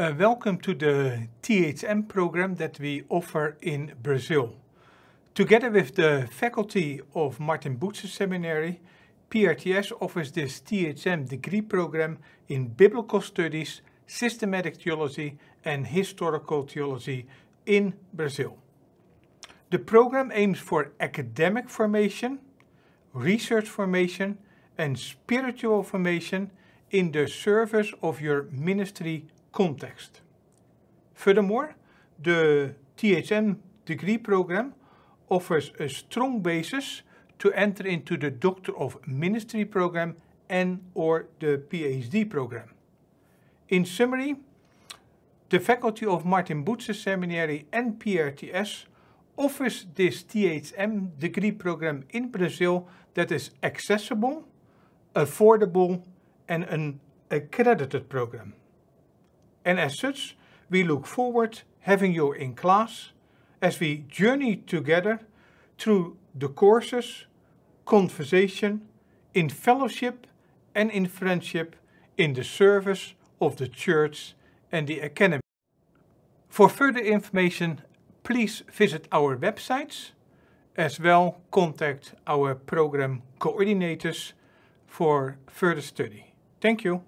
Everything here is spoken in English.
Uh, welcome to the THM program that we offer in Brazil. Together with the faculty of Martin Butcher Seminary, PRTS offers this THM degree program in Biblical Studies, Systematic Theology and Historical Theology in Brazil. The program aims for academic formation, research formation and spiritual formation in the service of your ministry context. Furthermore, the THM degree program offers a strong basis to enter into the Doctor of Ministry program and or the PhD program. In summary, the faculty of Martin Boetsen Seminary and PRTS offers this THM degree program in Brazil that is accessible, affordable and an accredited program. and as such, we look forward having you in class as we journey together through the courses, conversation, in fellowship and in friendship in the service of the Church and the Academy. For further information, please visit our websites, as well contact our program coordinators for further study. Thank you.